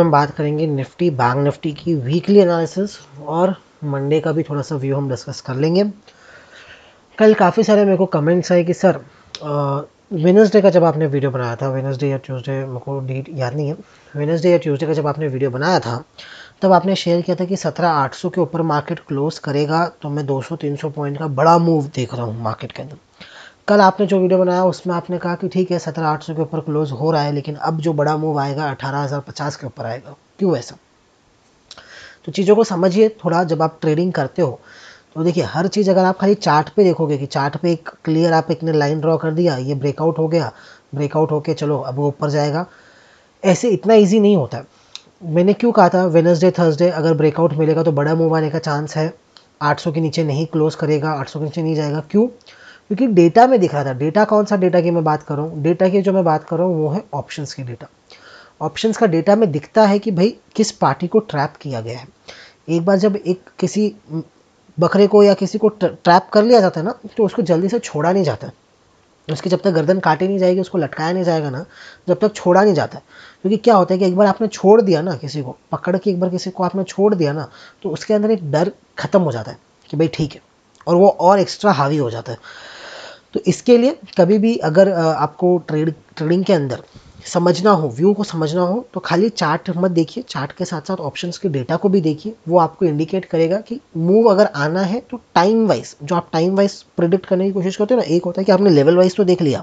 हम बात करेंगे निफ्टी बैंक निफ्टी की वीकली एनालिसिस और मंडे का भी थोड़ा सा व्यू हम डिस्कस कर लेंगे कल काफ़ी सारे मेरे को कमेंट्स आए कि सर वेनसडे का जब आपने वीडियो बनाया था वेनसडे या ट्यूसडे मेरे को डेट याद नहीं है वेनसडे या ट्यूसडे का जब आपने वीडियो बनाया था तब आपने शेयर किया था कि सत्रह आठ सौ के ऊपर मार्केट क्लोज करेगा तो मैं दो सौ तीन सौ पॉइंट का बड़ा मूव देख रहा हूँ मार्केट के अंदर कल आपने जो वीडियो बनाया उसमें आपने कहा कि ठीक है सत्रह आठ सौ के ऊपर क्लोज हो रहा है लेकिन अब जो बड़ा मूव आएगा अठारह हज़ार पचास के ऊपर आएगा क्यों ऐसा तो चीज़ों को समझिए थोड़ा जब आप ट्रेडिंग करते हो तो देखिए हर चीज़ अगर आप खाली चार्ट पे देखोगे कि चार्ट पे एक क्लियर आप एक ने लाइन ड्रॉ कर दिया ये ब्रेकआउट हो गया ब्रेकआउट होके चलो अब वो ऊपर जाएगा ऐसे इतना ईजी नहीं होता है मैंने क्यों कहा था वेनसडे थर्सडे अगर ब्रेकआउट मिलेगा तो बड़ा मूव आने का चांस है आठ के नीचे नहीं क्लोज करेगा आठ के नीचे नहीं जाएगा क्यों क्योंकि डेटा में दिख रहा था डेटा कौन सा डेटा की मैं बात करूँ डेटा की जो मैं बात कर रहा हूँ वो है ऑप्शंस की डेटा ऑप्शंस का डेटा में दिखता है कि भाई किस पार्टी को ट्रैप किया गया है एक बार जब एक किसी बकरे को या किसी को ट्रैप कर लिया जाता है ना तो उसको जल्दी से छोड़ा नहीं जाता उसकी जब तक गर्दन काटी नहीं जाएगी उसको लटकाया नहीं जाएगा ना जब तक छोड़ा नहीं जाता क्योंकि क्या होता है कि एक बार आपने छोड़ दिया ना किसी को पकड़ के एक बार किसी को आपने छोड़ दिया ना तो उसके अंदर एक डर खत्म हो जाता है कि भाई ठीक है और वो और एक्स्ट्रा हावी हो जाता है तो इसके लिए कभी भी अगर आपको ट्रेड ट्रेडिंग के अंदर समझना हो व्यू को समझना हो तो खाली चार्ट मत देखिए चार्ट के साथ साथ ऑप्शंस के डेटा को भी देखिए वो आपको इंडिकेट करेगा कि मूव अगर आना है तो टाइम वाइज जो आप टाइम वाइज प्रिडिक्ट करने की कोशिश करते हो ना एक होता है कि आपने लेवल वाइज तो देख लिया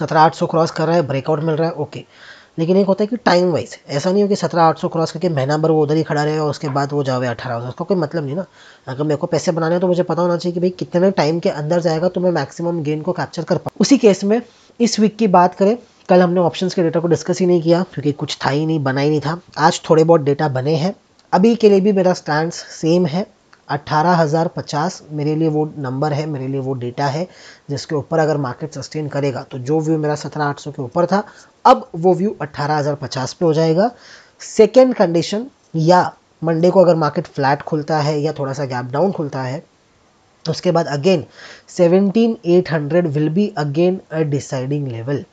सत्रह आठ सौ क्रॉस कर रहा है ब्रेकआउट मिल रहा है ओके लेकिन एक होता है कि टाइम वाइज ऐसा नहीं हो कि सत्रह आठ सौ क्रॉस करके महीना भर वो उधर ही खड़ा रहे और उसके बाद वो जावे अठारह सौ उसका कोई मतलब नहीं ना अगर मेरे को पैसे बनाने हैं तो मुझे पता होना चाहिए कि भाई कितने टाइम के अंदर जाएगा तो मैं मैक्सिमम गेन को कैप्चर कर पाऊँ उसी केस में इस वीक की बात करें कल हमने ऑप्शंस के डेटा को डिस्कस ही नहीं किया क्योंकि कुछ था ही नहीं बना ही नहीं था आज थोड़े बहुत डेटा बने हैं अभी के लिए भी मेरा स्टैंड सेम है अट्ठारह हज़ार पचास मेरे लिए वो नंबर है मेरे लिए वो डेटा है जिसके ऊपर अगर मार्केट सस्टेन करेगा तो जो व्यू मेरा सत्रह आठ सौ के ऊपर था अब वो व्यू अट्ठारह हज़ार पचास पे हो जाएगा सेकेंड कंडीशन या मंडे को अगर मार्केट फ्लैट खुलता है या थोड़ा सा गैप डाउन खुलता है उसके बाद again seventeen eight hundred will be again a deciding level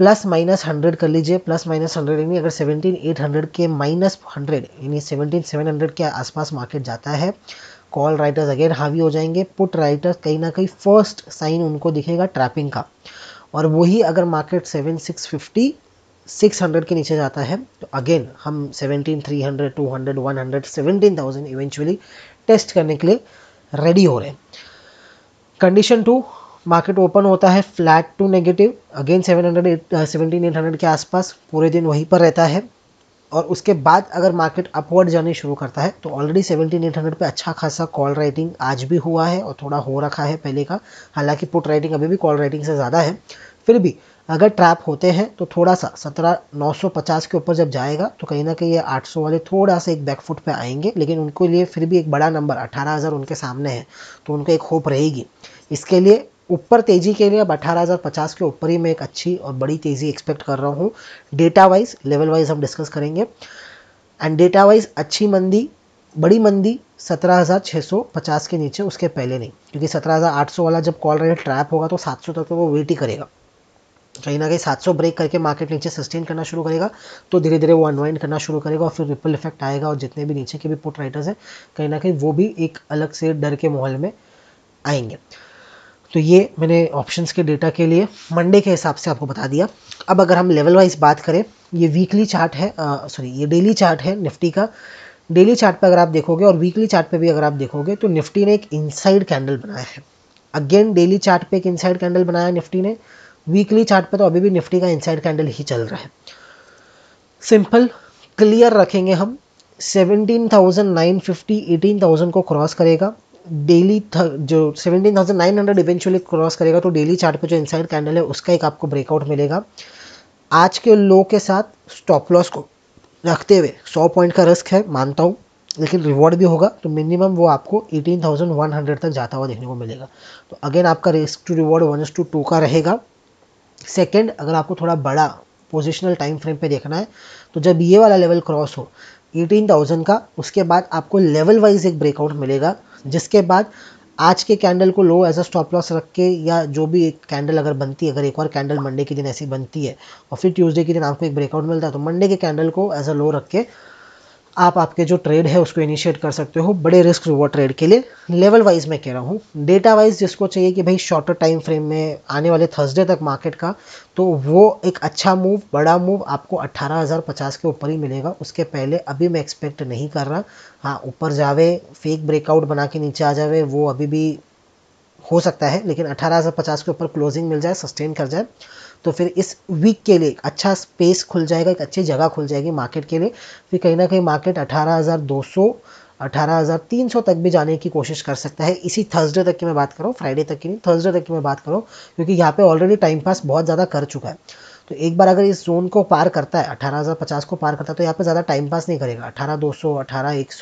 plus minus hundred कर लीजिए प्लस माइनस हंड्रेड यानी अगर सेवनटीन एट हंड्रेड के माइनस हंड्रेड यानी सेवनटीन सेवन हंड्रेड के आसपास मार्केट जाता है कॉल राइटर्स अगेन हावी हो जाएंगे पुट राइटर्स कहीं ना कहीं फर्स्ट साइन उनको दिखेगा ट्रैपिंग का और वही अगर market seven six fifty six hundred के नीचे जाता है तो अगेन हम seventeen three hundred two hundred one hundred seventeen thousand eventually test करने के लिए रेडी हो रहे हैं कंडीशन टू मार्केट ओपन होता है flat to negative again seven hundred eight seventeen eight hundred के आसपास पूरे दिन वहीं पर रहता है और उसके बाद अगर मार्केट अपवर्ड जाने शुरू करता है तो ऑलरेडी सेवनटीन एट हंड्रेड पर अच्छा खासा कॉल राइटिंग आज भी हुआ है और थोड़ा हो रखा है पहले का हालांकि पुट राइटिंग अभी भी कॉल राइटिंग से ज़्यादा है फिर भी अगर ट्रैप होते हैं तो थोड़ा सा सत्रह नौ सौ पचास के ऊपर जब जाएगा तो कहीं ना कहीं ये आठ सौ वाले थोड़ा सा एक बैकफुट पे आएंगे लेकिन उनके लिए फिर भी एक बड़ा नंबर अठारह हज़ार उनके सामने है तो उनको एक होप रहेगी इसके लिए ऊपर तेज़ी के लिए अब अठारह के ऊपर ही मैं एक अच्छी और बड़ी तेज़ी एक्सपेक्ट कर रहा हूँ डेटा वाइज लेवल वाइज हम डिस्कस करेंगे एंड डेटा वाइज अच्छी मंदी बड़ी मंदी 17,650 के नीचे उसके पहले नहीं क्योंकि 17,800 वाला जब कॉल रेट ट्रैप होगा तो 700 तक तो वो वेट ही करेगा कहीं ना कहीं 700 ब्रेक करके मार्केट नीचे सस्टेन करना शुरू करेगा तो धीरे धीरे वो अनवाइंड करना शुरू करेगा और फिर रिपल इफेक्ट आएगा और जितने भी नीचे के भी पुट राइटर्स हैं कहीं ना कहीं वो भी एक अलग से डर के माहौल में आएंगे तो ये मैंने ऑप्शंस के डेटा के लिए मंडे के हिसाब से आपको बता दिया अब अगर हम लेवल वाइज बात करें ये वीकली चार्ट है सॉरी ये डेली चार्ट है निफ्टी का डेली चार्ट पे अगर आप देखोगे और वीकली चार्ट पे भी अगर आप देखोगे तो निफ्टी ने एक इनसाइड कैंडल बनाया है अगेन डेली चार्ट पे एक इनसाइड कैंडल बनाया निफ्टी ने वीकली चार्ट पे तो अभी भी निफ्टी का इनसाइड कैंडल ही चल रहा है सिंपल क्लियर रखेंगे हम सेवनटीन थाउजेंड को क्रॉस करेगा डेली जो 17,900 इवेंचुअली क्रॉस करेगा तो डेली चार्ट पे जो इनसाइड कैंडल है उसका एक आपको ब्रेकआउट मिलेगा आज के लो के साथ स्टॉप लॉस को रखते हुए 100 पॉइंट का रिस्क है मानता हूँ लेकिन रिवॉर्ड भी होगा तो मिनिमम वो आपको 18,100 तक जाता हुआ देखने को मिलेगा तो अगेन आपका risk to reward one to two का रहेगा सेकेंड अगर आपको थोड़ा बड़ा पोजिशनल टाइम फ्रेम पर देखना है तो जब ये वाला लेवल क्रॉस हो 18,000 का उसके बाद आपको लेवल वाइज एक ब्रेकआउट मिलेगा जिसके बाद आज के कैंडल को low as a stop loss रख के या जो भी एक कैंडल अगर बनती है अगर एक और कैंडल मंडे के दिन ऐसी बनती है और फिर ट्यूसडे के दिन आपको एक ब्रेकआउट मिलता है तो मंडे के कैंडल को एज अ लो रख के आप आपके जो ट्रेड है उसको इनिशिएट कर सकते हो बड़े रिस्क रिवॉर्ड ट्रेड के लिए लेवल वाइज मैं कह रहा हूँ डेटा वाइज जिसको चाहिए कि भाई शॉर्टर टाइम फ्रेम में आने वाले थर्सडे तक मार्केट का तो वो एक अच्छा मूव बड़ा मूव आपको 18,050 के ऊपर ही मिलेगा उसके पहले अभी मैं एक्सपेक्ट नहीं कर रहा हाँ ऊपर जावे फेक ब्रेकआउट बना के नीचे आ जावे वो अभी भी हो सकता है लेकिन अठारह के ऊपर क्लोजिंग मिल जाए सस्टेन कर जाए तो फिर इस वीक के लिए एक अच्छा स्पेस खुल जाएगा एक अच्छी जगह खुल जाएगी मार्केट के लिए फिर कहीं ना कहीं मार्केट अठारह हज़ार दो सौ हज़ार तीन सौ तक भी जाने की कोशिश कर सकता है इसी थर्सडे तक की मैं बात करूँ फ्राइडे तक की नहीं थर्सडे तक की मैं बात करूँ क्योंकि यहाँ पे ऑलरेडी टाइम पास बहुत ज़्यादा कर चुका है तो एक बार अगर इस जोन को पार करता है अठारह को पार करता है तो यहाँ पे ज़्यादा टाइम पास नहीं करेगा अठारह अठारह दो सौ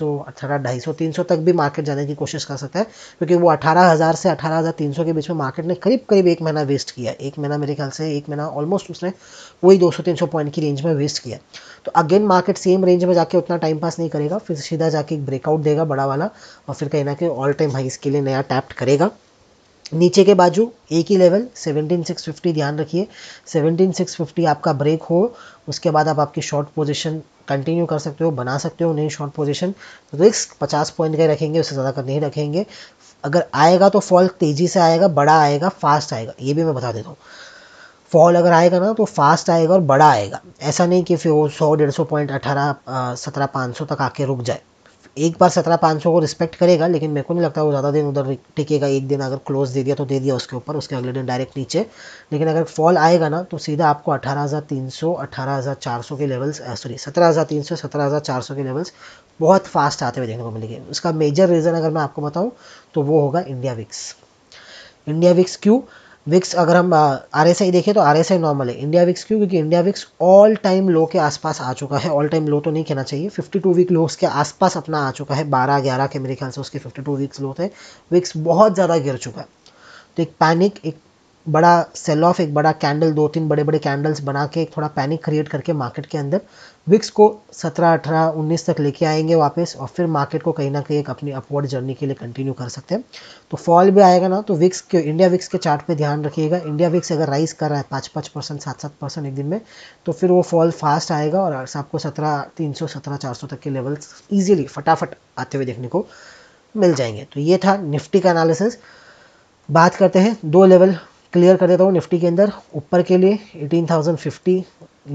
सौ एक ढाई सौ तीन सौ तक भी मार्केट जाने की कोशिश कर सकता है क्योंकि वो अठारह हज़ार से अठारह हज़ार तीन सौ के बीच में मार्केट ने करीब करीब एक महीना वेस्ट किया एक महीना मेरे ख्याल से एक महीना ऑलमोस्ट उसने वही तीन सौ पॉइंट की रेंज में वेस्ट किया तो अगेन मार्केट सेम रेंज में जाके उतना टाइम पास नहीं करेगा फिर सीधा जाके एक ब्रेकआउट देगा बड़ा वाला और फिर कहीं ना कहीं ऑल टाइम हाई इसके लिए नया टैप्ट करेगा नीचे के बाजू एक ही लेवल 17650 ध्यान रखिए 17650 आपका ब्रेक हो उसके बाद आप आपकी शॉर्ट पोजीशन कंटिन्यू कर सकते हो बना सकते हो नई शॉर्ट पोजीशन रिस्क पचास पॉइंट का रखेंगे उससे ज़्यादा नहीं रखेंगे अगर आएगा तो फॉल तेज़ी से आएगा बड़ा आएगा फास्ट आएगा ये भी मैं बता देता हूँ फॉल अगर आएगा ना तो फास्ट आएगा और बड़ा आएगा ऐसा नहीं कि फिर वो सौ डेढ़ सौ पॉइंट अठारह सत्रह पाँच सौ तक आके रुक जाए एक बार सत्रह पाँच सौ को रिस्पेक्ट करेगा लेकिन मेरे को नहीं लगता वो ज़्यादा दिन उधर टिकेगा एक दिन अगर क्लोज दे दिया तो दे दिया उसके ऊपर उसके अगले दिन डायरेक्ट नीचे लेकिन अगर फॉल आएगा ना तो सीधा आपको अठारह हज़ार तीन सौ अठारह हज़ार चार सौ के लेवल्स सॉरी सत्रह हज़ार तीन सौ सत्रह हज़ार चार सौ के लेवल्स बहुत फास्ट आते हुए देखने को मिलेंगे उसका मेजर रीज़न अगर मैं आपको बताऊँ तो वो होगा इंडिया विक्स इंडिया विक्स क्यों विक्स अगर हम आर एस आई देखें तो आर एस आई नॉर्मल है इंडिया विक्स क्यों क्योंकि India VIX all time low के आसपास आ चुका है ऑल टाइम लो तो नहीं कहना चाहिए फिफ्टी टू वीक लोस के आसपास अपना आ चुका है बारह ग्यारह के मेरे ख्याल से उसके फिफ्टी टू वीक्स लो थे विक्स बहुत ज़्यादा गिर चुका है तो एक पैनिक एक बड़ा सेल ऑफ एक बड़ा कैंडल दो तीन बड़े बड़े कैंडल्स बना के एक थोड़ा पैनिक क्रिएट करके मार्केट के अंदर विक्स को 17, 18, 19 तक लेके आएंगे वापस और फिर मार्केट को कहीं ना कहीं एक अपनी अपवर्ड जर्नी के लिए कंटिन्यू कर सकते हैं तो फॉल भी आएगा ना तो विक्स के इंडिया विक्स के चार्ट पे ध्यान रखिएगा इंडिया विक्स अगर राइज कर रहा है पाँच पाँच परसेंट सात सात परसेंट एक दिन में तो फिर वो फॉल फास्ट आएगा और आपको सत्रह तीन सौ सत्रह चार सौ तक के लेवल्स ईजिली फटाफट आते हुए देखने को मिल जाएंगे तो ये था निफ्टी का एनालिसिस बात करते हैं दो लेवल क्लियर कर देता हूँ निफ्टी के अंदर ऊपर के लिए 18,050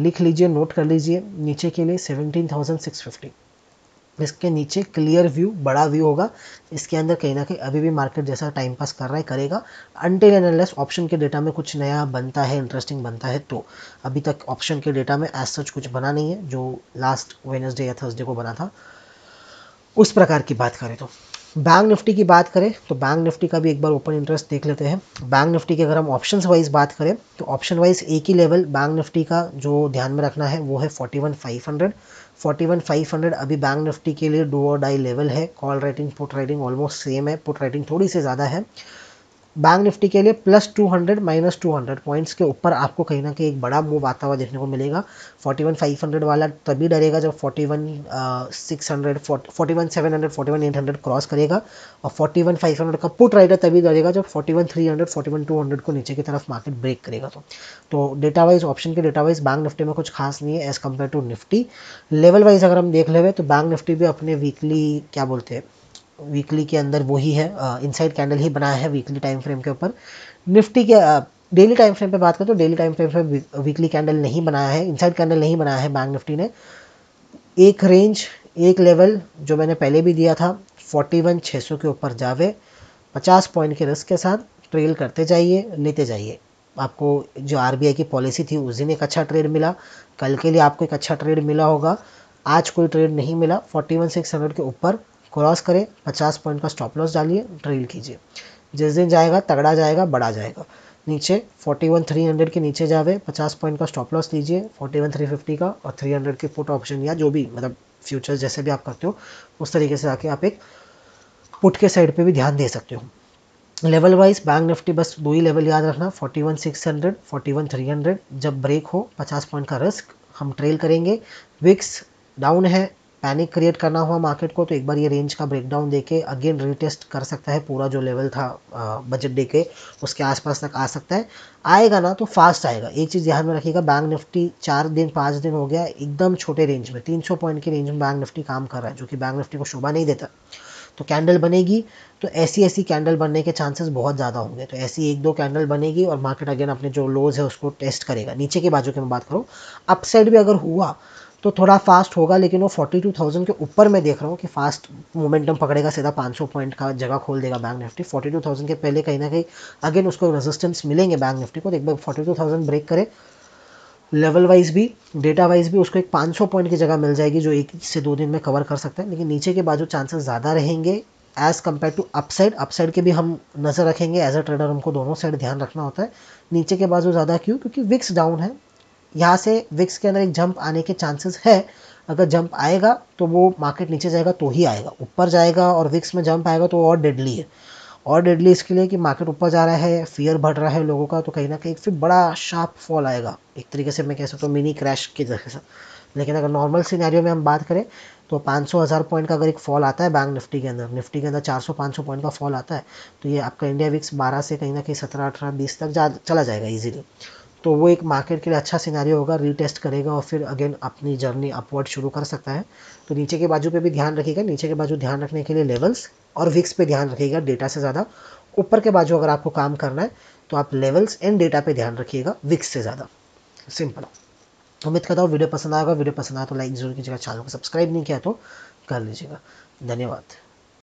लिख लीजिए नोट कर लीजिए नीचे के लिए 17,650 इसके नीचे क्लियर व्यू बड़ा व्यू होगा इसके अंदर कहीं ना कहीं अभी भी मार्केट जैसा टाइम पास कर रहा है करेगा अनटिल एनालिस ऑप्शन के डेटा में कुछ नया बनता है इंटरेस्टिंग बनता है तो अभी तक ऑप्शन के डेटा में एज सच कुछ बना नहीं है जो लास्ट वेनसडे या थर्सडे को बना था उस प्रकार की बात करें तो बैंक निफ्टी की बात करें तो बैंक निफ्टी का भी एक बार ओपन इंटरेस्ट देख लेते हैं बैंक निफ्टी की अगर हम ऑप्शन वाइज बात करें तो ऑप्शन वाइज एक ही लेवल बैंक निफ्टी का जो ध्यान में रखना है वो है forty one five hundred forty one five hundred अभी बैंक निफ्टी के लिए डू और डाई लेवल है call writing put writing almost same है पुट राइटिंग थोड़ी सी ज़्यादा है बैंक निफ्टी के लिए प्लस 200 माइनस 200 पॉइंट्स के ऊपर आपको कहीं ना कहीं एक बड़ा मूव आता हुआ देखने को मिलेगा 41,500 वाला तभी डरेगा जब वन 41,700 41,800 क्रॉस करेगा और 41,500 का पुट राइडर तभी डरेगा जब 41,300 41,200 को नीचे की तरफ मार्केट ब्रेक करेगा तो तो डेटा वाइज ऑप्शन के डेटा वाइज बैंक निफ्टी में कुछ खास नहीं है as compared to Nifty level wise अगर हम देख ले तो बैंक निफ्टी भी अपने वीकली क्या बोलते हैं वीकली के अंदर वही है इनसाइड कैंडल ही बनाया है वीकली टाइम फ्रेम के ऊपर निफ्टी के डेली टाइम फ्रेम पे बात करें तो डेली टाइम फ्रेम पे वीकली कैंडल नहीं बनाया है इनसाइड कैंडल नहीं बनाया है बैंक निफ्टी ने एक रेंज एक लेवल जो मैंने पहले भी दिया था फोर्टी वन छः सौ के ऊपर जावे पचास पॉइंट के रिस्क के साथ ट्रेल करते जाइए लेते जाइए आपको जो आर की पॉलिसी थी उस दिन एक अच्छा ट्रेड मिला कल के लिए आपको एक अच्छा ट्रेड मिला होगा आज कोई ट्रेड नहीं मिला फोर्टी वन सिक्स हंड्रेड के ऊपर क्रॉस करें पचास पॉइंट का स्टॉप लॉस डालिए ट्रेल कीजिए जिस दिन जाएगा तगड़ा जाएगा बड़ा जाएगा नीचे फोर्टी वन थ्री हंड्रेड के नीचे जावे पचास पॉइंट का स्टॉप लॉस लीजिए फोर्टी वन थ्री फिफ्टी का और थ्री हंड्रेड के पुट ऑप्शन या जो भी मतलब फ्यूचर्स जैसे भी आप करते हो उस तरीके से आके आप एक पुट के साइड पे भी ध्यान दे सकते हो लेवल वाइज बैंक निफ्टी बस दो ही लेवल याद रखना forty one six hundred forty one three hundred जब ब्रेक हो पचास पॉइंट का रिस्क हम ट्रेल करेंगे विक्स डाउन है पैनिक क्रिएट करना हुआ मार्केट को तो एक बार ये रेंज का ब्रेकडाउन देके अगेन रीटेस्ट कर सकता है पूरा जो लेवल था बजट डे के उसके आसपास तक आ सकता है आएगा ना तो फास्ट आएगा एक चीज़ ध्यान में रखिएगा बैंक निफ्टी चार दिन पाँच दिन हो गया एकदम छोटे रेंज में तीन पॉइंट की रेंज में बैंक निफ्टी काम कर रहा है जो कि बैंक निफ्टी को शोभा नहीं देता तो कैंडल बनेगी तो ऐसी ऐसी कैंडल बनने के चांसेस बहुत ज़्यादा होंगे तो ऐसी एक दो कैंडल बनेगी और मार्केट अगेन अपने जो लोज है उसको टेस्ट करेगा नीचे के बाजू की मैं बात करूँ अपसाइड भी अगर हुआ तो थोड़ा फास्ट होगा लेकिन वो फोर्टी टू थाउजेंड के ऊपर मैं देख रहा हूँ कि फास्ट मोमेंटम पकड़ेगा सीधा पाँच सौ पॉइंट का जगह खोल देगा bank Nifty forty two thousand के पहले कहीं ना कहीं अगेन उसको रेजिस्टेंस मिलेंगे बैंक निफ्टी को एक बार फोर्टी टू थाउजेंड ब्रेक करे लेवल वाइज भी डेटा वाइज भी उसको एक सौ पॉइंट की जगह मिल जाएगी जो एक से दो दिन में कवर कर सकते हैं लेकिन नीचे के बाजू चांसेस ज़्यादा रहेंगे as compared to upside upside के भी हम नज़र रखेंगे एज अ ट्रेडर हमको दोनों साइड ध्यान रखना होता है नीचे के बाजू ज़्यादा क्यों क्योंकि विक्स डाउन है यहाँ से विक्स के अंदर एक जंप आने के चांसेस है अगर जंप आएगा तो वो मार्केट नीचे जाएगा तो ही आएगा ऊपर जाएगा और विक्स में जंप आएगा तो और डेडली है और डेडली इसके लिए कि मार्केट ऊपर जा रहा है फियर बढ़ रहा है लोगों का तो कहीं ना कहीं फिर बड़ा शार्प फॉल आएगा एक तरीके से मैं कह सकता हूँ मिनी क्रैश की जैसा लेकिन अगर नॉर्मल सीनारी में हम बात करें तो 500 हज़ार पॉइंट का अगर एक फॉल आता है बैंक निफ्टी के अंदर निफ्टी के अंदर 400 500 पॉइंट का फॉल आता है तो ये आपका इंडिया विक्स 12 से कहीं ना कहीं 17 18 20 तक जा चला जाएगा इजीली तो वो एक मार्केट के लिए अच्छा सिनारी होगा रीटेस्ट करेगा और फिर अगेन अपनी जर्नी अपवर्ड शुरू कर सकता है तो नीचे के बाजू पे भी ध्यान रखिएगा नीचे के बाजू ध्यान रखने के लिए लेवल्स और विक्स पे ध्यान रखिएगा डेटा से ज़्यादा ऊपर के बाजू अगर आपको काम करना है तो आप लेवल्स एंड डेटा पे ध्यान रखिएगा विक्स से ज़्यादा सिंपल उम्मीद करता हूँ वीडियो पसंद आएगा वीडियो पसंद आए तो लाइक जरूर कीजिएगा चैनल को सब्सक्राइब नहीं किया तो कर लीजिएगा धन्यवाद